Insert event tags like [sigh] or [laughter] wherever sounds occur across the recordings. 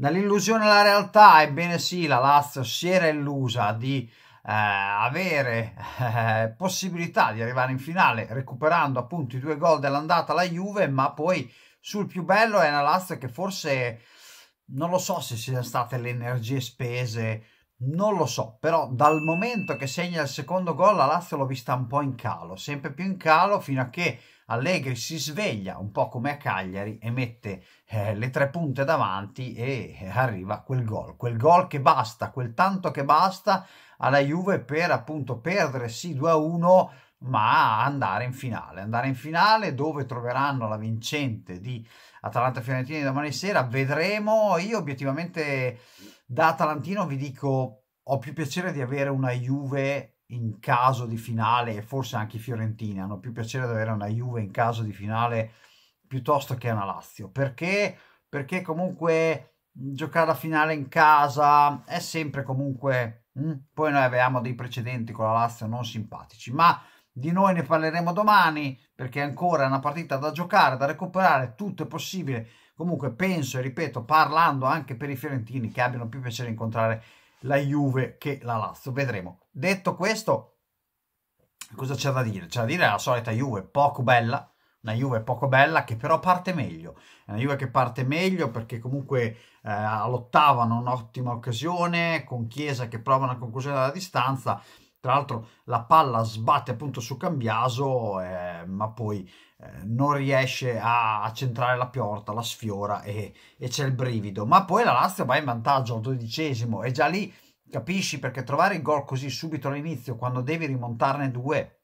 Dall'illusione alla realtà, ebbene sì, la Lazio si era illusa di eh, avere eh, possibilità di arrivare in finale recuperando appunto i due gol dell'andata alla Juve, ma poi sul più bello è una Lazio che forse non lo so se siano state le energie spese, non lo so, però dal momento che segna il secondo gol la Lazio l'ho vista un po' in calo, sempre più in calo fino a che Allegri si sveglia un po' come a Cagliari e mette eh, le tre punte davanti e eh, arriva quel gol, quel gol che basta, quel tanto che basta alla Juve per appunto perdere sì 2-1 ma andare in finale, andare in finale dove troveranno la vincente di Atalanta Fiorentina domani sera, vedremo. Io obiettivamente da atalantino vi dico ho più piacere di avere una Juve in caso di finale e forse anche i Fiorentini hanno più piacere ad avere una Juve in caso di finale piuttosto che una Lazio perché, perché comunque giocare la finale in casa è sempre comunque mh, poi noi avevamo dei precedenti con la Lazio non simpatici ma di noi ne parleremo domani perché ancora è una partita da giocare, da recuperare, tutto è possibile. Comunque penso e ripeto, parlando anche per i fiorentini che abbiano più piacere incontrare la Juve che la Lazio. Vedremo. Detto questo, cosa c'è da dire? C'è da dire la solita Juve poco bella, una Juve poco bella che però parte meglio. È una Juve che parte meglio perché comunque eh, all'ottava hanno un'ottima occasione, con Chiesa che prova una conclusione dalla distanza tra l'altro la palla sbatte appunto su Cambiaso, eh, ma poi eh, non riesce a, a, centrare la porta, la sfiora e, e c'è il brivido. Ma poi la Lazio va in vantaggio al dodicesimo e già lì capisci perché trovare il gol così subito all'inizio, quando devi rimontarne due,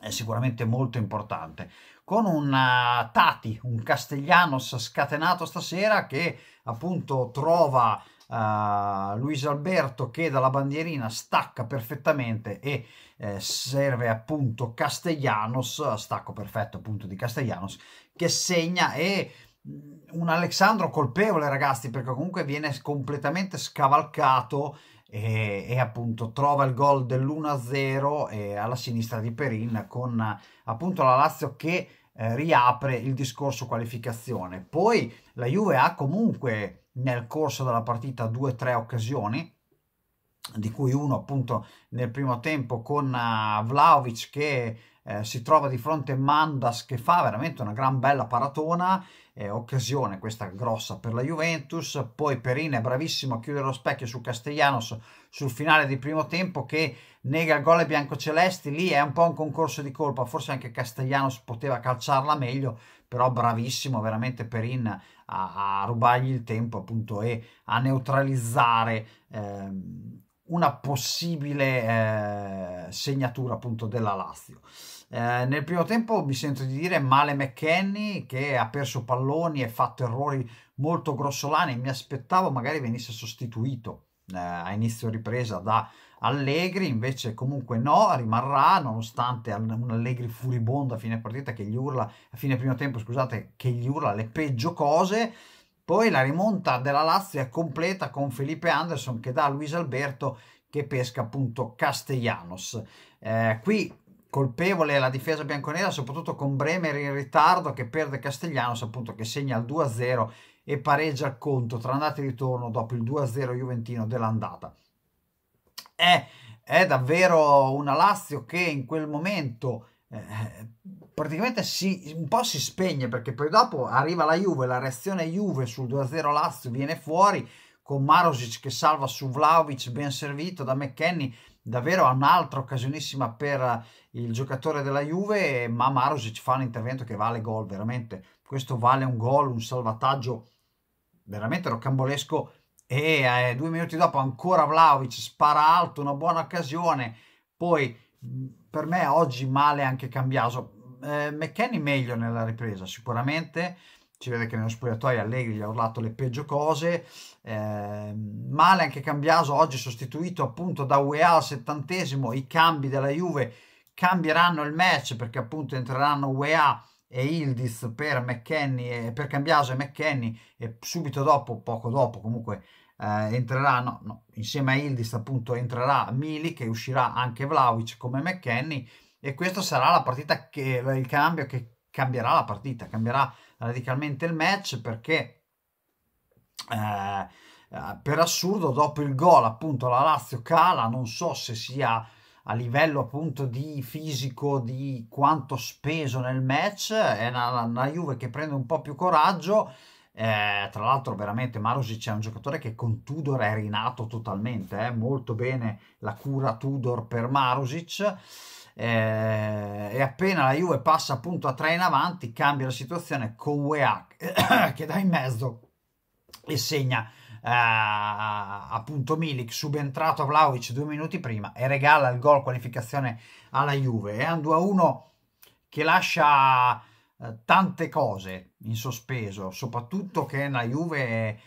è sicuramente molto importante. Con un eh, Tati, un castellanos scatenato stasera che appunto trova uh, Luis Alberto che dalla bandierina stacca perfettamente e eh, serve appunto Castellanos, stacco perfetto appunto di Castellanos, che segna e mm, un Alexandro colpevole ragazzi perché comunque viene completamente scavalcato e, e, appunto trova il gol dell'1-0 alla sinistra di Perin con appunto la Lazio che eh, riapre il discorso qualificazione. Poi la Juve ha comunque nel corso della partita due o tre occasioni di cui uno appunto nel primo tempo con eh, Vlaovic che eh, si trova di fronte Mandas che fa veramente una gran bella paratona, eh, occasione questa grossa per la Juventus, poi Perin è bravissimo a chiudere lo specchio su Castellanos sul finale di primo tempo che nega il gol ai biancocelesti, lì è un po' un concorso di colpa, forse anche Castellanos poteva calciarla meglio, però bravissimo veramente Perin a, a rubargli il tempo appunto e a neutralizzare... Ehm, una possibile eh, segnatura appunto della Lazio. Eh, nel primo tempo mi sento di dire male McKenny che ha perso palloni e fatto errori molto grossolani, mi aspettavo magari venisse sostituito eh, a inizio ripresa da Allegri, invece comunque no, rimarrà nonostante un Allegri furibondo a fine partita che gli urla, a fine primo tempo scusate, che gli urla le peggio cose poi la rimonta della Lazio è completa con Felipe Anderson che dà a Luis Alberto che pesca appunto Castellanos. Eh, qui colpevole la difesa bianconera, soprattutto con Bremer in ritardo che perde Castellanos, appunto che segna il 2-0 e pareggia il conto tra andata e ritorno dopo il 2-0 Juventino dell'andata. È, è, davvero una Lazio che in quel momento eh, praticamente si, un po' si spegne perché poi dopo arriva la Juve, la reazione Juve sul 2-0 Lazio viene fuori con Marosic che salva su Vlaovic ben servito da McKenny davvero un'altra occasionissima per il giocatore della Juve ma Marosic fa un intervento che vale gol veramente questo vale un gol, un salvataggio veramente rocambolesco e eh, due minuti dopo ancora Vlaovic spara alto, una buona occasione poi per me oggi male anche Cambiaso eh, McKenny meglio nella ripresa, sicuramente. Si vede che nello spogliatoio Allegri gli ha urlato le peggio cose. Eh, male anche Cambiaso, oggi sostituito appunto da UEA al settantesimo. I cambi della Juve cambieranno il match perché appunto entreranno UEA e Ildiz per, McKenny, per Cambiaso e McKenny e subito dopo, poco dopo comunque, eh, entrerà, no, insieme a Ildiz appunto entrerà Mili e uscirà anche Vlaovic come McKenny e questa sarà la partita che il cambio che cambierà la partita, cambierà radicalmente il match perché eh, eh, per assurdo dopo il gol appunto la Lazio cala, non so se sia a livello appunto di fisico di quanto speso nel match, è una, una Juve che prende un po' più coraggio. Eh, tra l'altro veramente Marusic è un giocatore che con Tudor è rinato totalmente, eh? molto bene la cura Tudor per Marusic eh, e appena la Juve passa appunto a tre in avanti cambia la situazione con UEA [coughs] che dà in mezzo e segna eh, appunto Milik subentrato a Vlaovic due minuti prima e regala il gol qualificazione alla Juve è un 2-1 che lascia eh, tante cose in sospeso soprattutto che la Juve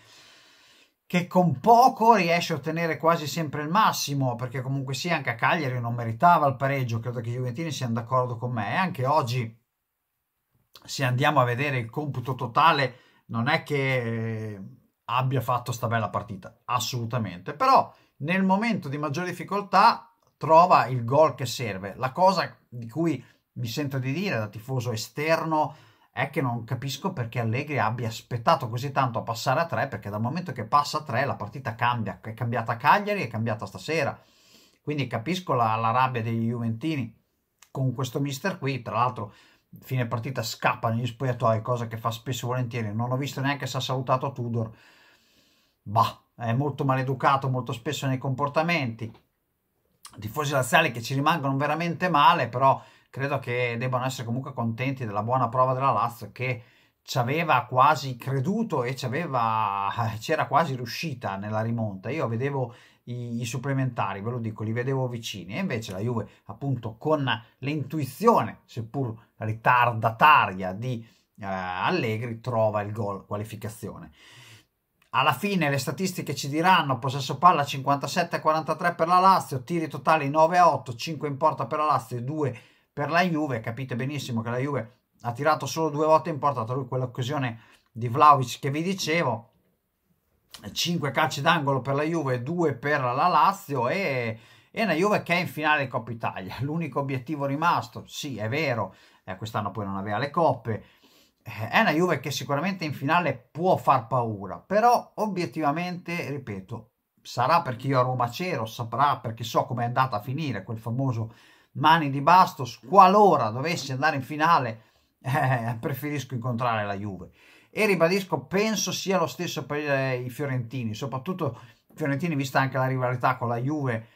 che con poco riesce a ottenere quasi sempre il massimo, perché comunque sì, anche a Cagliari non meritava il pareggio, credo che i Juventini siano d'accordo con me, e anche oggi, se andiamo a vedere il computo totale, non è che eh, abbia fatto sta bella partita, assolutamente, però nel momento di maggiore difficoltà trova il gol che serve, la cosa di cui mi sento di dire da tifoso esterno, è che non capisco perché Allegri abbia aspettato così tanto a passare a 3, perché dal momento che passa a 3 la partita cambia, è cambiata a Cagliari, è cambiata stasera. Quindi capisco la, la rabbia degli Juventini con questo mister qui, tra l'altro fine partita scappa negli spogliatoi, cosa che fa spesso e volentieri, non ho visto neanche se ha salutato Tudor. Bah, è molto maleducato molto spesso nei comportamenti. Tifosi laziali che ci rimangono veramente male, però credo che debbano essere comunque contenti della buona prova della Lazio che ci aveva quasi creduto e c'era eh, quasi riuscita nella rimonta. Io vedevo i, i, supplementari, ve lo dico, li vedevo vicini e invece la Juve appunto con l'intuizione, seppur ritardataria, di eh, Allegri trova il gol qualificazione. Alla fine le statistiche ci diranno possesso palla 57-43 per la Lazio, tiri totali 9-8, 5 in porta per la Lazio e 2 per la Juve, capite benissimo che la Juve ha tirato solo due volte in porta, tra lui quell'occasione di Vlaovic che vi dicevo, 5 calci d'angolo per la Juve, 2 per la Lazio e, e una Juve che è in finale Coppa Italia, [laughs] l'unico obiettivo rimasto, sì è vero, eh, quest'anno poi non aveva le coppe, eh, è una Juve che sicuramente in finale può far paura, però obiettivamente, ripeto, sarà perché io a Roma c'ero, saprà perché so come è andata a finire quel famoso mani di Bastos, qualora dovessi andare in finale, eh, [laughs] preferisco incontrare la Juve. E ribadisco, penso sia lo stesso per eh, i fiorentini, soprattutto i fiorentini, vista anche la rivalità con la Juve,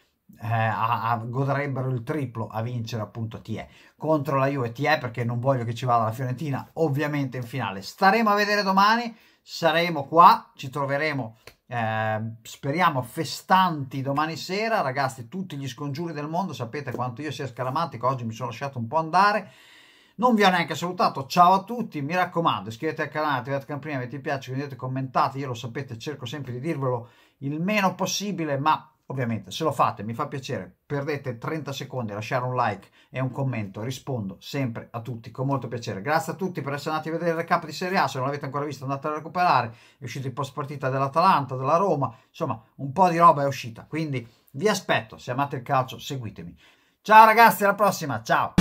eh, a, a, godrebbero il triplo a vincere appunto TE contro la Juve TE perché non voglio che ci vada la Fiorentina ovviamente in finale staremo a vedere domani saremo qua ci troveremo eh, speriamo festanti domani sera ragazzi tutti gli scongiuri del mondo sapete quanto io sia scaramantico oggi mi sono lasciato un po' andare non vi ho neanche salutato ciao a tutti mi raccomando iscrivetevi al canale attivate campanella mettete piace condividete commentate io lo sapete cerco sempre di dirvelo il meno possibile ma Ovviamente, se lo fate mi fa piacere, perdete 30 secondi, lasciare un like e un commento, rispondo sempre a tutti con molto piacere. Grazie a tutti per essere andati a vedere il recap di Serie A, se non l'avete ancora visto andate a recuperare, è uscito il post partita dell'Atalanta, della Roma, insomma un po' di roba è uscita, quindi vi aspetto, se amate il calcio seguitemi. Ciao ragazzi, alla prossima, ciao!